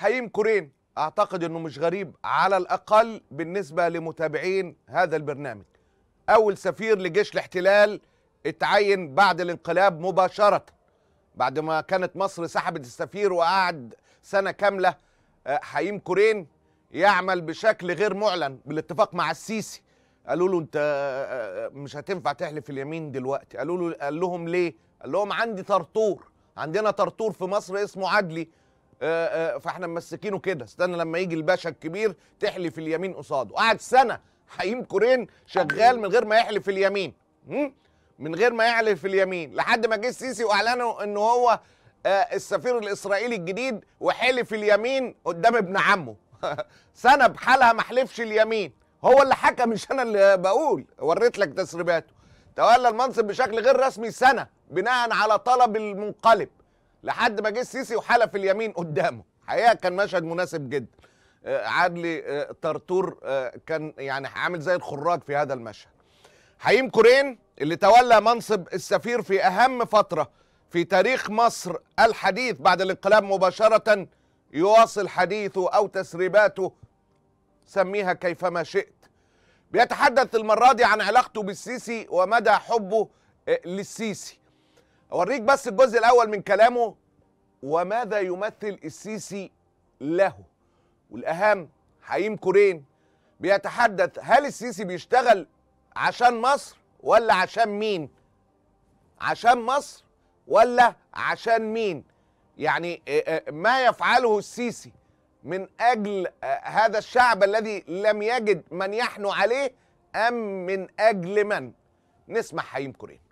حييم كورين اعتقد انه مش غريب على الاقل بالنسبه لمتابعين هذا البرنامج اول سفير لجيش الاحتلال اتعين بعد الانقلاب مباشره بعد ما كانت مصر سحبت السفير وقعد سنه كامله آه، حييم كورين يعمل بشكل غير معلن بالاتفاق مع السيسي قالوا له انت آه، آه، مش هتنفع تحلف اليمين دلوقتي قالوا له قال لهم ليه قال لهم عندي طرطور عندنا طرطور في مصر اسمه عدلي آه، آه، فاحنا ممسكينه كده استنى لما يجي الباشا الكبير تحلف اليمين قصاده قعد سنه حكيم كورين شغال من غير ما يحلف اليمين من غير ما يحلف اليمين لحد ما جه السيسي واعلنوا ان هو آه، السفير الاسرائيلي الجديد وحلف اليمين قدام ابن عمه سنه بحالها ما حلفش اليمين هو اللي حكى مش انا اللي بقول وريت لك تسريباته تولى المنصب بشكل غير رسمي سنه بناء على طلب المنقلب لحد ما جه السيسي وحلف اليمين قدامه حقيقه كان مشهد مناسب جدا آه، عدلي طرطور آه، آه، كان يعني عامل زي الخراج في هذا المشهد حييم كورين اللي تولى منصب السفير في اهم فتره في تاريخ مصر الحديث بعد الانقلاب مباشره يواصل حديثه او تسريباته سميها كيفما شئت بيتحدث المره دي عن علاقته بالسيسي ومدى حبه للسيسي اوريك بس الجزء الاول من كلامه وماذا يمثل السيسي له والاهم حييم كورين بيتحدث هل السيسي بيشتغل عشان مصر ولا عشان مين عشان مصر ولا عشان مين يعني آه، آه، ما يفعله السيسي من اجل آه، هذا الشعب الذي لم يجد من يحنو عليه ام من اجل من نسمع حييم كورين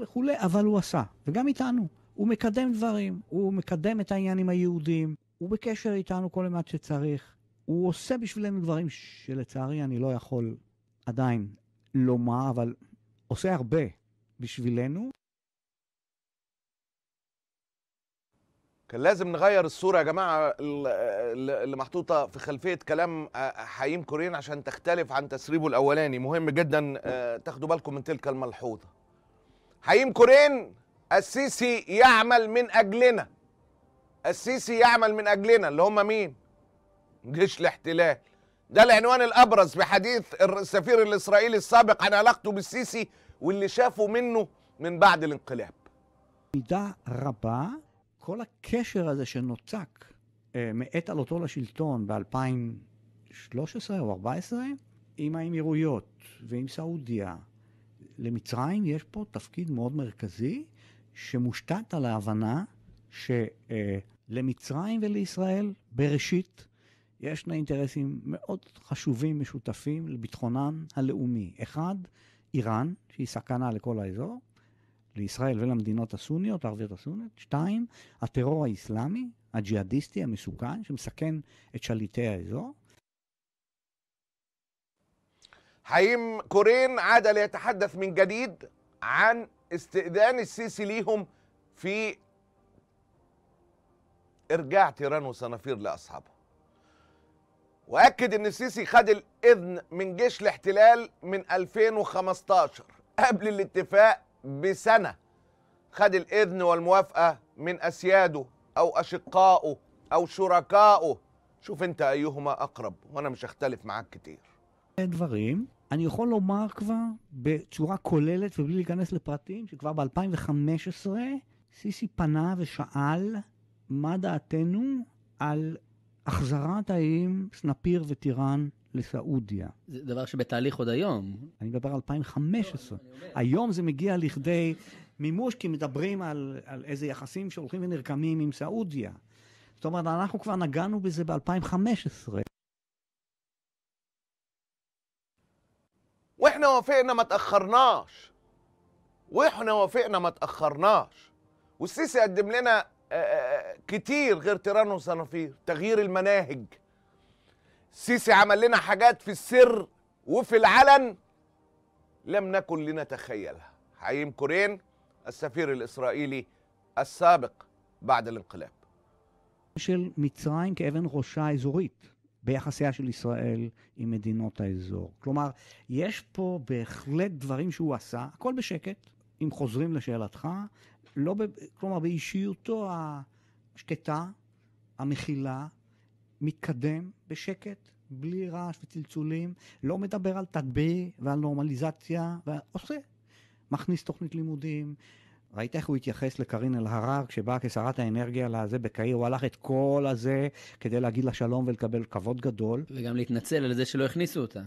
וכולי, אבל הוא עשה, וגם איתנו. הוא מקדם דברים, הוא מקדם את העניינים היהודיים, הוא בקשר איתנו כל אימת שצריך, הוא עושה בשבילנו דברים שלצערי אני לא יכול עדיין לומר, אבל עושה הרבה בשבילנו. كان لازم نغير الصورة يا جماعة اللي محطوطة في خلفية עשן حييم ענת סריבו تختلف عن تسريبه الأولاني مهم جدا تاخدوا بالكم هيمكرين السيسي يعمل من اجلنا السيسي يعمل من اجلنا اللي هم مين جيش الاحتلال ده العنوان الابرز بحديث السفير الاسرائيلي السابق عن علاقته بالسيسي واللي شافه منه من بعد الانقلاب מידה רבה, כל הקשר הזה שנוצק מעת עלותו לשלטון ב-2013 או 2014 עם האמירויות ועם סעודיה למצרים יש פה תפקיד מאוד מרכזי, שמושתת על ההבנה שלמצרים אה, ולישראל בראשית יש שני אינטרסים מאוד חשובים משותפים לביטחונם הלאומי. אחד, איראן, שהיא סכנה לכל האזור, לישראל ולמדינות הסוניות, הערביות הסוניות. שתיים, הטרור האיסלאמי, הג'יהאדיסטי המסוכן, שמסכן את שליטי האזור. حيم كورين عاد ليتحدث من جديد عن استئذان السيسي ليهم في ارجاع تيران وصنافير لاصحابها واكد ان السيسي خد الاذن من جيش الاحتلال من 2015 قبل الاتفاق بسنه خد الاذن والموافقه من اسياده او اشقائه او شركائه شوف انت ايهما اقرب وانا مش هختلف معاك كتير دفاغين אני יכול לומר כבר בצורה כוללת ובלי להיכנס לפרטים, שכבר ב-2015 סיסי פנה ושאל מה דעתנו על החזרת האיים סנפיר וטיראן לסעודיה. זה דבר שבתהליך עוד היום. אני מדבר על 2015. לא, היום זה מגיע לכדי מימוש, כי מדברים על, על איזה יחסים שהולכים ונרקמים עם סעודיה. זאת אומרת, אנחנו כבר נגענו בזה ב-2015. وافقنا ما تاخرناش واحنا وافقنا ما تاخرناش والسيسي قدم لنا آه، آه، آه، كتير غير تيران وصنافير تغيير المناهج السيسي عمل لنا حاجات في السر وفي العلن لم نكن لنتخيلها حييم كورين السفير الإسرائيلي السابق بعد الانقلاب של מצרים כאבן ראשה ביחסיה של ישראל עם מדינות האזור. כלומר, יש פה בהחלט דברים שהוא עשה, הכל בשקט, אם חוזרים לשאלתך, לא ב... כלומר, באישיותו השקטה, המכילה, מתקדם בשקט, בלי רעש וצלצולים, לא מדבר על תדבי ועל נורמליזציה, ועושה. מכניס תוכנית לימודים, ראית איך הוא התייחס לקארין אלהרר כשבאה כשרת האנרגיה לזה בקהיר, הוא הלך את כל הזה כדי להגיד לה שלום ולקבל כבוד גדול. וגם להתנצל על זה שלא הכניסו אותה.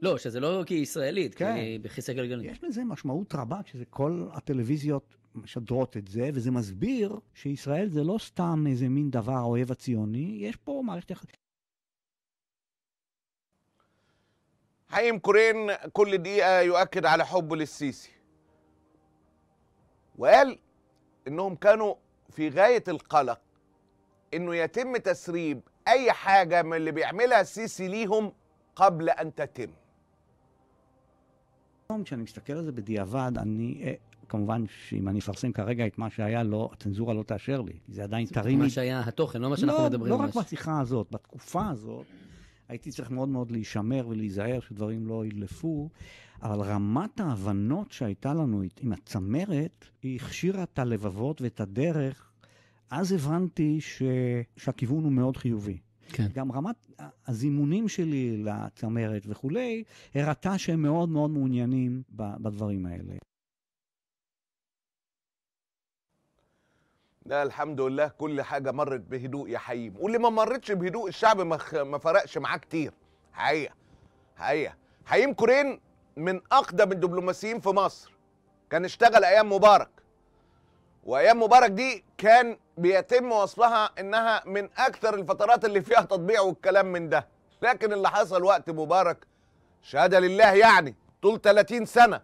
לא, שזה לא כי היא ישראלית, כן. כי היא בכיסא גלגלים. יש לזה משמעות רבה, שזה כל הטלוויזיות משדרות את זה, וזה מסביר שישראל זה לא סתם איזה מין דבר האויב הציוני, יש פה מערכת יחסים. האם קורן כל دقيقة יואקד על החוב للسيسي وقال انهم كانوا في غايه القلق انه يتم تسريب اي حاجه من اللي بيعملها السيسي ليهم قبل ان تتم. כשאני לא מסתכל על זה בדיעבד, אני אה, כמובן שאם אני אפרסם כרגע את מה שהיה, לא, הצנזורה לא תאשר לי, זה עדיין טרי. מה שהיה התוכן, לא מה שאנחנו לא, מדברים. לא רק בשיחה הזאת, בתקופה הזאת, הייתי צריך מאוד מאוד להישמר ולהיזהר שדברים לא ידלפו, אבל רמת ההבנות שהייתה לנו עם הצמרת, היא הכשירה את הלבבות ואת הדרך. אז הבנתי ש... שהכיוון הוא מאוד חיובי. כן. גם רמת הזימונים שלי לצמרת וכולי, הראתה שהם מאוד מאוד מעוניינים בדברים האלה. لا الحمد لله كل حاجة مرت بهدوء يا حييم واللي ما مرتش بهدوء الشعب ما, ما فرقش معاه كتير حقيقة حقيقة حييم كورين من أقدم الدبلوماسيين في مصر كان اشتغل أيام مبارك وأيام مبارك دي كان بيتم وصفها إنها من أكثر الفترات اللي فيها تطبيع والكلام من ده لكن اللي حصل وقت مبارك شهادة لله يعني طول 30 سنة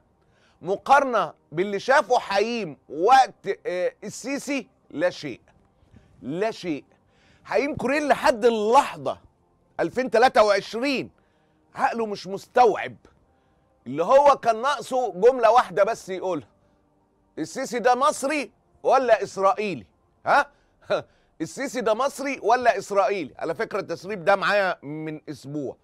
مقارنة باللي شافه حييم وقت آه، السيسي لا شيء لا شيء حقيقي كورين إيه لحد اللحظه 2023 عقله مش مستوعب اللي هو كان ناقصه جمله واحده بس يقولها السيسي ده مصري ولا اسرائيلي ها السيسي ده مصري ولا اسرائيلي على فكره التسريب ده معايا من اسبوع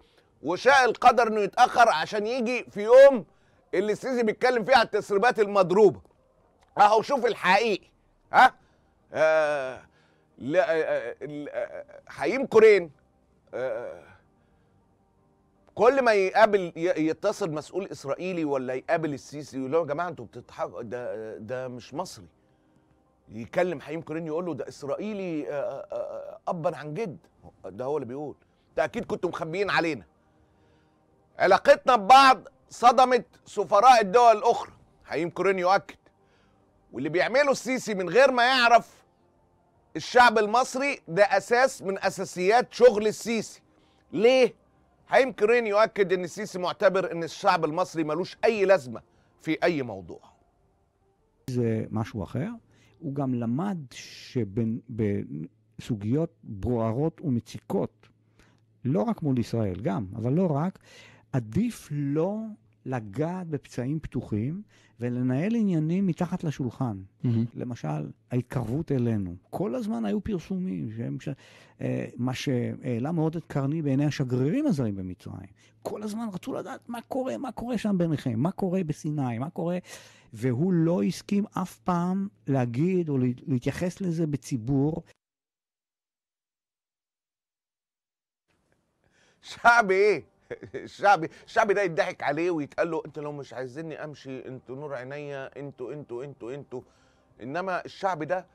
وشاء القدر انه يتاخر عشان يجي في يوم اللي السيسي بيتكلم فيه على التسريبات المضروبه اهو شوف الحقيقي ها آه، لا آه، آه، حييم كورين كل ما يقابل يتصل مسؤول اسرائيلي ولا يقابل السيسي يقول له يا جماعه انتوا بتضحكوا ده ده مش مصري يكلم حييم كورين يقول له ده اسرائيلي ابا عن جد ده هو اللي بيقول ده اكيد كنتوا مخبيين علينا علاقتنا ببعض صدمت سفراء الدول الاخرى حييم كورين يؤكد واللي بيعمله السيسي من غير ما يعرف الشعب المصري ده أساس من أساسيات شغل السيسي ليه هيم كرين يؤكد أن السيسي معتبر أن الشعب المصري ملوش أي لازمة في أي موضوع זה משהו אחר. הוא גם למד שבסוגיות בוערות ומציקות, לא רק מול ישראל גם, אבל לא רק, עדיף לא לגעת בפצעים פתוחים ולנהל עניינים מתחת לשולחן. Mm-hmm. למשל, ההתקרבות אלינו. כל הזמן היו פרסומים, שהם, ש... אה, מה שהעלה מאוד את קרני בעיני השגרירים הזרים במצרים. כל הזמן רצו לדעת מה קורה, מה קורה שם ביניכם, מה קורה בסיני, מה קורה... והוא לא הסכים אף פעם להגיד או להתייחס לזה בציבור. שבי! الشعبي الشعبي ده يضحك عليه ويتقال له انت لو مش عايزيني امشي انتوا نور عينيا انتوا انتوا انتوا انتوا انما الشعب ده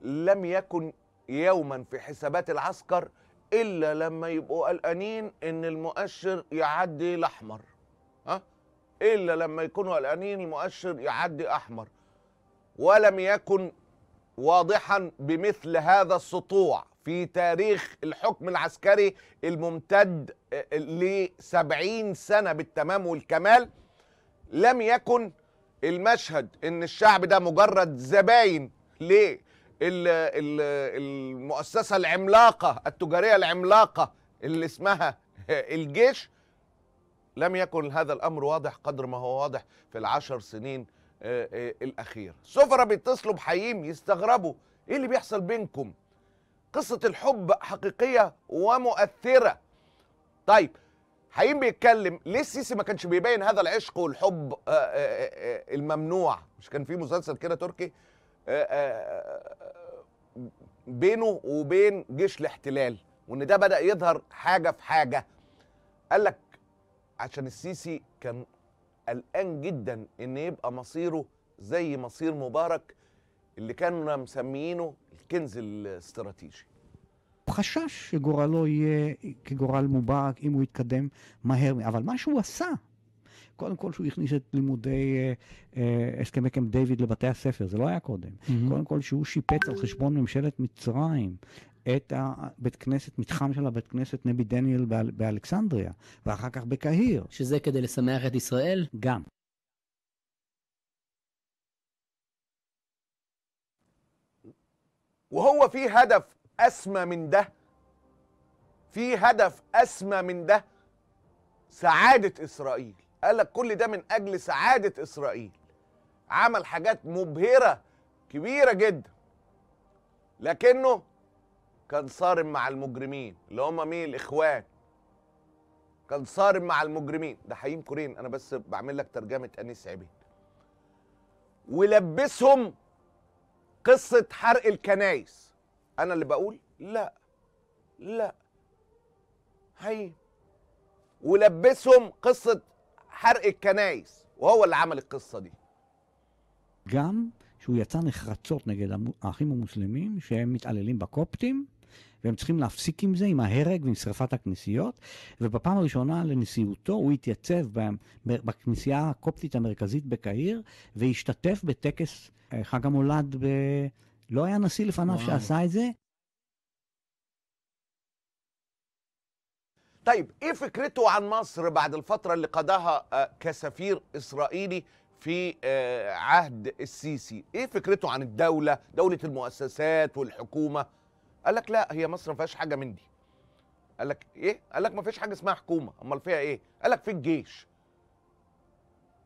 لم يكن يوما في حسابات العسكر الا لما يبقوا قلقانين ان المؤشر يعدي الاحمر ها الا لما يكونوا قلقانين المؤشر يعدي احمر ولم يكن واضحا بمثل هذا السطوع في تاريخ الحكم العسكري الممتد آه، ل 70 سنه بالتمام والكمال لم يكن المشهد ان الشعب ده مجرد زباين للمؤسسه العملاقه التجاريه العملاقه اللي اسمها آه، الجيش لم يكن هذا الامر واضح قدر ما هو واضح في العشر سنين آه، الاخيره سفره بيتصلوا بحييم يستغربوا ايه اللي بيحصل بينكم قصة الحب حقيقية ومؤثرة طيب حقيقي بيتكلم ليه السيسي ما كانش بيبين هذا العشق والحب آآ آه، آآ آه، آه، الممنوع مش كان في مسلسل كده تركي آآ بينه وبين جيش الاحتلال وان ده بدا يظهر حاجه في حاجه قال لك عشان السيسي كان قلقان جدا ان يبقى مصيره زي مصير مبارك اللي كانوا مسميينه الكنز الاستراتيجي חשש שגורלו יהיה כגורל מובארק אם הוא יתקדם מהר, אבל מה שהוא עשה, קודם כל שהוא הכניס את לימודי אה, אה, הסכמי קמפ דיוויד לבתי הספר, זה לא היה קודם. Mm-hmm. קודם כל שהוא שיפץ על חשבון ממשלת מצרים את הבית כנסת, מתחם של הבית כנסת נבי דניאל באל, באלכסנדריה, ואחר כך בקהיר. שזה כדי לשמח את ישראל? גם. وهو في هدف أسمى من ده في هدف أسمى من ده سعادة إسرائيل قال لك كل ده من أجل سعادة إسرائيل عمل حاجات مبهرة كبيرة جدا لكنه كان صارم مع المجرمين اللي هم مين الإخوان كان صارم مع المجرمين ده حييم كورين أنا بس بعمل لك ترجمة أنيس عبيد ولبسهم قصه حرق الكنايس انا اللي بقول لا لا هي ولبسهم قصه حرق الكنايس وهو اللي عمل القصه دي جام شو يتصنخ رصوت نجد האחים المسلمين שהם متعللين בקופטים והם צריכים להפסיק עם זה, עם ההרג ועם שרפת הכנסיות, ובפעם הראשונה לנשיאותו הוא התייצב בכנסייה הקופטית המרכזית בקהיר, והשתתף בטקס אה, חג המולד ב... לא היה נשיא לפניו וואו. שעשה את זה. طيب ايه فكرته عن مصر بعد الفتره اللي قضاها كسفير اسرائيلي في عهد السيسي ايه فكرته عن الدوله دوله المؤسسات والحكومه قال لك لا هي مصر ما فيهاش حاجه من دي قال لك ايه قال لك ما فيش حاجه اسمها حكومه امال فيها ايه قال لك في الجيش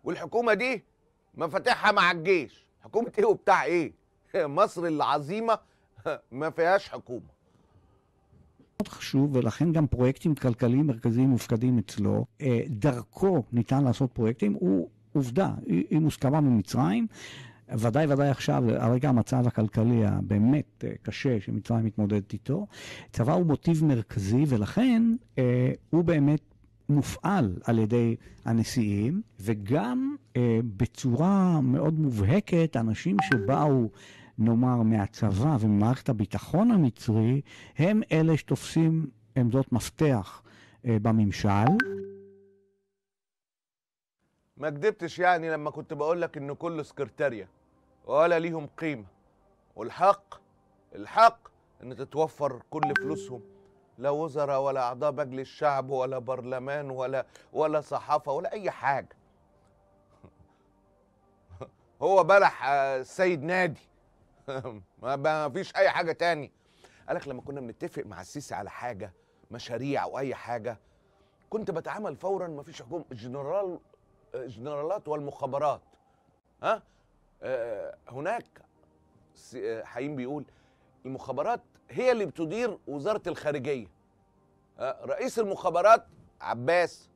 والحكومه دي مفاتيحها مع الجيش حكومه ايه وبتاع ايه مصر العظيمه ما فيهاش حكومه חשוב ולכן גם פרויקטים כלכליים מרכזיים מופקדים אצלו. דרכו ניתן לעשות פרויקטים, הוא עובדה, היא מוסכמה ממצרים. ודאי ודאי עכשיו, הרגע המצב הכלכלי הבאמת אה, קשה שמצרים מתמודדת איתו, צבא הוא מוטיב מרכזי, ולכן אה, הוא באמת מופעל על ידי הנשיאים, וגם אה, בצורה מאוד מובהקת, אנשים שבאו... נאמר, מהצבא וממערכת הביטחון המצרי, הם אלה שתופסים עמדות מפתח אה, בממשל. ما كدبتش يعني لما كنت بقول لك انه كله سكرتاريه ولا ليهم قيمة والحق الحق ان تتوفر كل فلوسهم لا وزراء ولا اعضاء مجلس الشعب ولا برلمان ولا ولا صحافه ولا اي حاجه هو بلح آه، السيد نادي ما فيش اي حاجه تاني قالك لما كنا بنتفق مع السيسي على حاجه مشاريع او اي حاجه كنت بتعامل فورا ما فيش حكومه الجنرال الجنرالات آه، والمخابرات ها آه، آه، هناك آه، حايم بيقول المخابرات هي اللي بتدير وزاره الخارجيه رئيس المخابرات عباس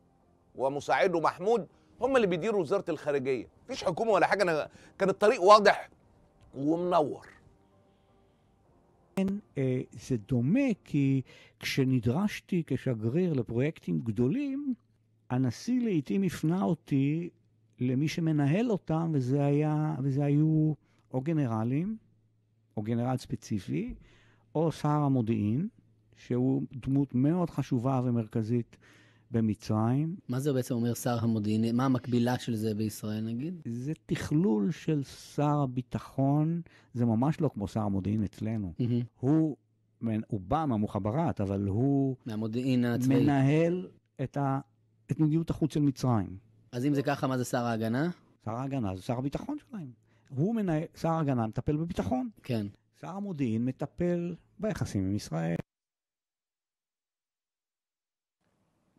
ومساعده محمود هم اللي بيديروا وزاره الخارجيه مفيش حكومه ولا حاجه انا كان الطريق واضح ومنور זה דומה כי כשנדרשתי כשגריר לפרויקטים גדולים, הנשיא לעיתים הפנה אותי למי שמנהל אותם, וזה, היה, וזה היו או גנרלים, או גנרל ספציפי, או שר המודיעין, שהוא דמות מאוד חשובה ומרכזית במצרים. מה זה בעצם אומר שר המודיעין? מה המקבילה של זה בישראל נגיד? זה תכלול של שר הביטחון, זה ממש לא כמו שר המודיעין אצלנו. Mm-hmm. הוא, הוא בא מהמוחברת, אבל הוא... מהמודיעין הצבאי. מנהל את, ה, את מדיניות החוץ של מצרים. אז אם זה ככה, מה זה שר ההגנה? שר ההגנה זה שר הביטחון שלהם. הוא מנהל, שר ההגנה מטפל בביטחון. כן. שר המודיעין מטפל ביחסים עם ישראל.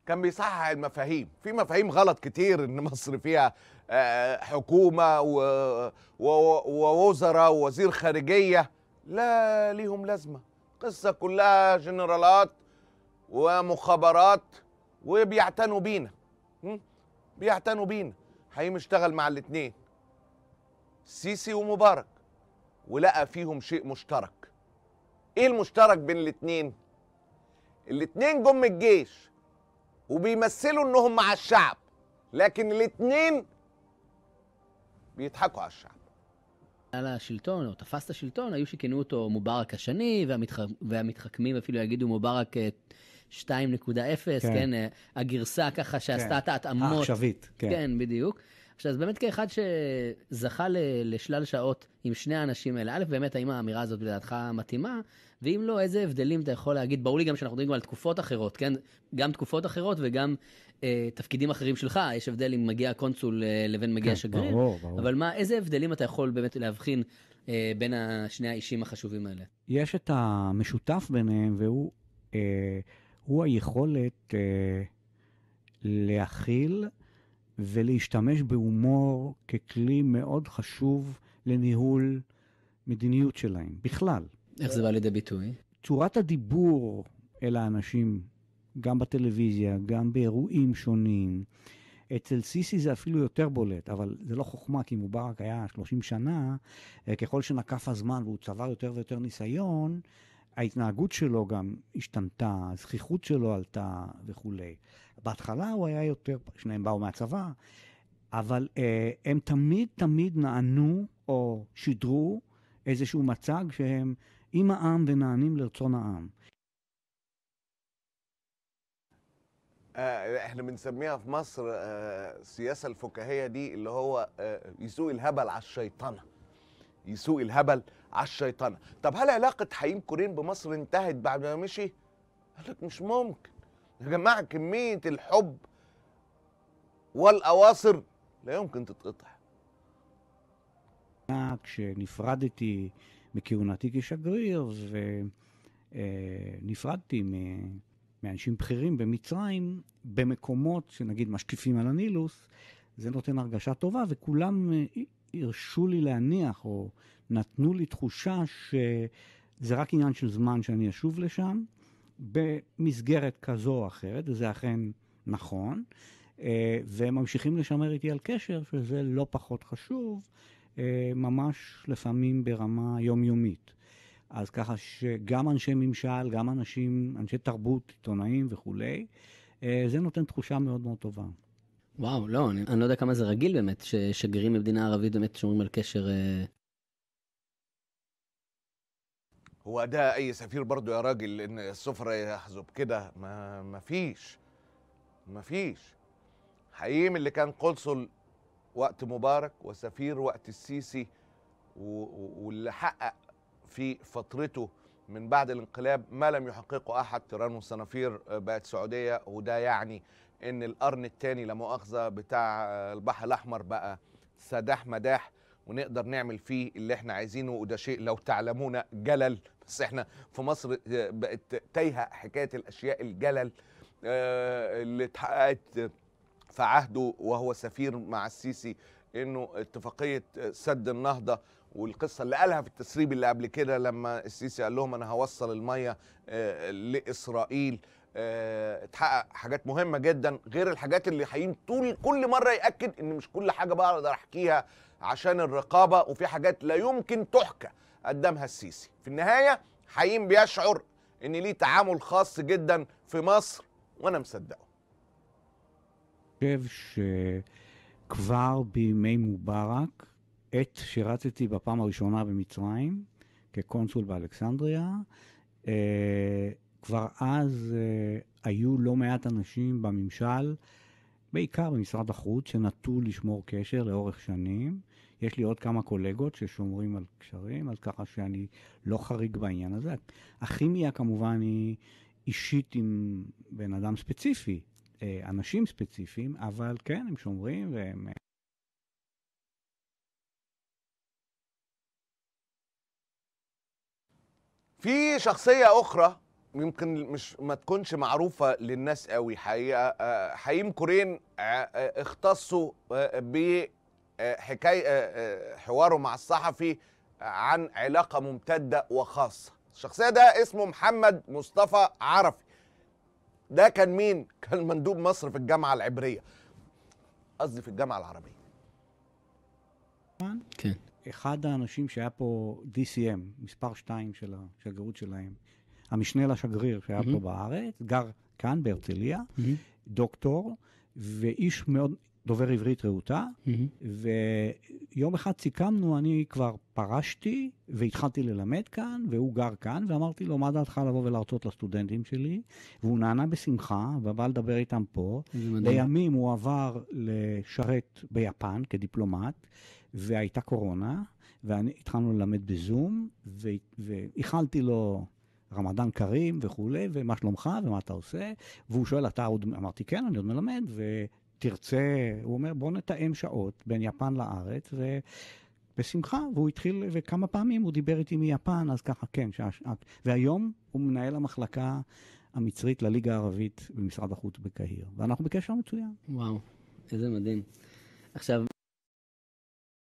كان بيصحح المفاهيم في مفاهيم غلط كتير ان مصر فيها آه، حكومه ووزراء ووزير خارجيه لا ليهم لازمه قصه كلها جنرالات ومخابرات وبيعتنوا بينا بيعتنوا بينا حقيقي اشتغل مع الاثنين سيسي ومبارك ولقى فيهم شيء مشترك ايه المشترك بين الاثنين الاثنين جم الجيش وبيمثلوا انهم مع الشعب لكن الاثنين بيضحكوا على الشعب על השלטון, או תפס את השלטון, היו שכינו אותו מובארק השני, והמתח... והמתחכמים אפילו יגידו מובארק 2.0, כן. כן, אה, הגרסה ככה שעשתה כן. את ההתאמות. העכשווית, כן. כן, בדיוק. עכשיו, אז באמת כאחד שזכה לשלל שעות עם שני האנשים האלה, א', באמת, האם האמירה הזאת לדעתך מתאימה? ואם לא, איזה הבדלים אתה יכול להגיד? ברור לי גם שאנחנו מדברים על תקופות אחרות, כן? גם תקופות אחרות וגם אה, תפקידים אחרים שלך, יש הבדל אם מגיע הקונסול אה, לבין מגיע כן, שגריר. ברור, ברור. אבל מה, איזה הבדלים אתה יכול באמת להבחין אה, בין שני האישים החשובים האלה? יש את המשותף ביניהם, והוא... אה, הוא היכולת אה, להכיל ולהשתמש בהומור ככלי מאוד חשוב לניהול מדיניות שלהם, בכלל. איך זה בא לידי ביטוי? צורת הדיבור אל האנשים, גם בטלוויזיה, גם באירועים שונים. אצל סיסי זה אפילו יותר בולט, אבל זה לא חוכמה, כי מובארק היה 30 שנה, אה, ככל שנקף הזמן והוא צבר יותר ויותר ניסיון, ההתנהגות שלו גם השתנתה, הזכיחות שלו עלתה וכולי. בהתחלה הוא היה יותר, שניהם באו מהצבא, אבל אה, הם תמיד תמיד נענו או שידרו איזשהו מצג שהם עם העם ונענים לרצון העם. احنا بنسميها في مصر السياسه الفكاهيه دي اللي هو يسوق الهبل على الشيطنه يسوق الهبل على الشيطنه طب هل علاقه حييم كورين بمصر انتهت بعد ما مشي قال لك مش ممكن يا جماعه كميه الحب والاواصر لا يمكن تتقطع כשנפרדתי מכהונתי כשגריר ונפרדתי מאנשים בכירים במצרים, במקומות שנגיד משקיפים על הנילוס, זה נותן הרגשה טובה, וכולם אה, הרשו לי להניח, או נתנו לי תחושה שזה רק עניין של זמן שאני אשוב לשם, במסגרת כזו או אחרת, וזה אכן נכון, אה, והם ממשיכים לשמר איתי על קשר, שזה לא פחות חשוב, אה, ממש לפעמים ברמה יומיומית. אז ככה שגם אנשי ממשל, גם אנשים, אנשי תרבות, עיתונאים וכולי, אה, זה נותן תחושה מאוד מאוד טובה. וואו, לא, אני, אני לא יודע כמה זה רגיל באמת, ששגרירים במדינה ערבית באמת שומרים על קשר... هو ده اي سفير برضه يا راجل ان السفره يحزب كده ما ما فيش ما فيش حييم اللي كان قنصل وقت مبارك وسفير وقت السيسي واللي حقق في فترته من بعد الانقلاب ما لم يحققه احد تيران وصنافير آه، بقت سعوديه وده يعني ان القرن الثاني لا مؤاخذه بتاع البحر الاحمر بقى سداح مداح ونقدر نعمل فيه اللي احنا عايزينه وده شيء لو تعلمون جلل بس احنا في مصر بقت تايهه حكايه الاشياء الجلل آه، اللي اتحققت في عهده وهو سفير مع السيسي انه اتفاقيه سد النهضه والقصه اللي قالها في التسريب اللي قبل كده لما السيسي قال لهم انا هوصل الميه آه، لاسرائيل اتحقق آه، حاجات مهمه جدا غير الحاجات اللي حيين طول كل مره ياكد ان مش كل حاجه بقدر احكيها عشان الرقابه وفي حاجات لا يمكن تحكى قدامها السيسي في النهايه حيين بيشعر ان ليه تعامل خاص جدا في مصر وانا مصدقه חושב שכבר בימי مبارك ات שירתתי בפעם הראשונה بمصرين כקונסול بالكسندريا כבר אז אה, היו לא מעט אנשים בממשל, בעיקר במשרד החוץ, שנטו לשמור קשר לאורך שנים. יש לי עוד כמה קולגות ששומרים על קשרים, אז ככה שאני לא חריג בעניין הזה. הכימיה כמובן היא אישית עם בן אדם ספציפי, אה, אנשים ספציפיים, אבל כן, הם שומרים והם... אה, في شخصية أخرى يمكن مش ما تكونش معروفه للناس قوي حقيقه آه، حييم كورين آه، آه، اختصوا بحكايه حواره مع الصحفي عن علاقه ممتده وخاصه الشخصيه ده اسمه محمد مصطفى عرفي ده كان مين كان مندوب مصر في الجامعه العبريه قصدي في الجامعه العربيه כן. אחד האנשים שהיה פה DCM, מספר 2 של השגרירות שלהם, המשנה לשגריר שהיה mm-hmm. פה בארץ, גר כאן בהרצליה, mm-hmm. דוקטור, ואיש מאוד, דובר עברית רהוטה, mm-hmm. ויום אחד סיכמנו, אני כבר פרשתי והתחלתי ללמד כאן, והוא גר כאן, ואמרתי לו, מה דעתך לבוא ולהרצות לסטודנטים שלי? והוא נענה בשמחה, ובא לדבר איתם פה. לימים הוא עבר לשרת ביפן כדיפלומט, והייתה קורונה, והתחלנו ללמד בזום, ואיחלתי לו... רמדאן כרים וכולי, ומה שלומך ומה אתה עושה? והוא שואל, אתה עוד, אמרתי, כן, אני עוד מלמד, ותרצה, הוא אומר, בוא נתאם שעות בין יפן לארץ, ו... בשמחה, והוא התחיל, וכמה פעמים הוא דיבר איתי מיפן, אז ככה, כן, שעש, שעה. והיום הוא מנהל המחלקה המצרית לליגה הערבית במשרד החוץ בקהיר, ואנחנו בקשר מצוין. וואו, איזה מדהים. עכשיו,